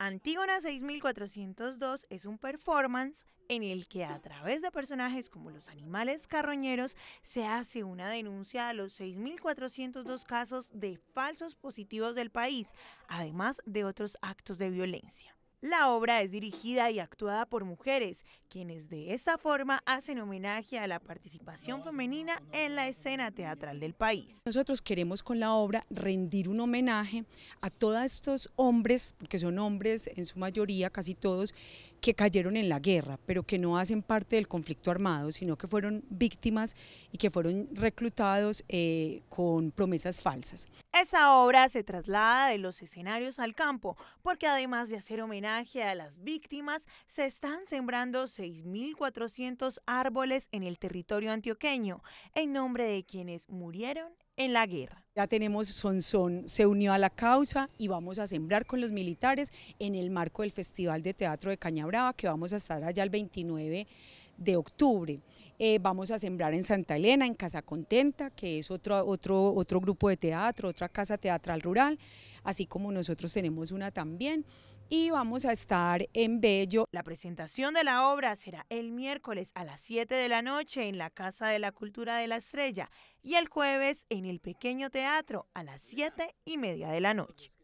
Antígona 6402 es un performance en el que a través de personajes como los animales carroñeros se hace una denuncia a los 6.402 casos de falsos positivos del país, además de otros actos de violencia. La obra es dirigida y actuada por mujeres, quienes de esta forma hacen homenaje a la participación femenina en la escena teatral del país. Nosotros queremos con la obra rendir un homenaje a todos estos hombres, que son hombres en su mayoría, casi todos, que cayeron en la guerra, pero que no hacen parte del conflicto armado, sino que fueron víctimas y que fueron reclutados eh, con promesas falsas. Esa obra se traslada de los escenarios al campo, porque además de hacer homenaje a las víctimas, se están sembrando 6.400 árboles en el territorio antioqueño, en nombre de quienes murieron en la guerra. Ya tenemos Sonsón, se unió a la causa y vamos a sembrar con los militares en el marco del Festival de Teatro de Cañabrava que vamos a estar allá el 29 de octubre. Eh, vamos a sembrar en Santa Elena, en Casa Contenta, que es otro, otro, otro grupo de teatro, otra casa teatral rural, así como nosotros tenemos una también. Y vamos a estar en Bello. La presentación de la obra será el miércoles a las 7 de la noche en la Casa de la Cultura de la Estrella y el jueves en el Pequeño Teatro a las 7 y media de la noche.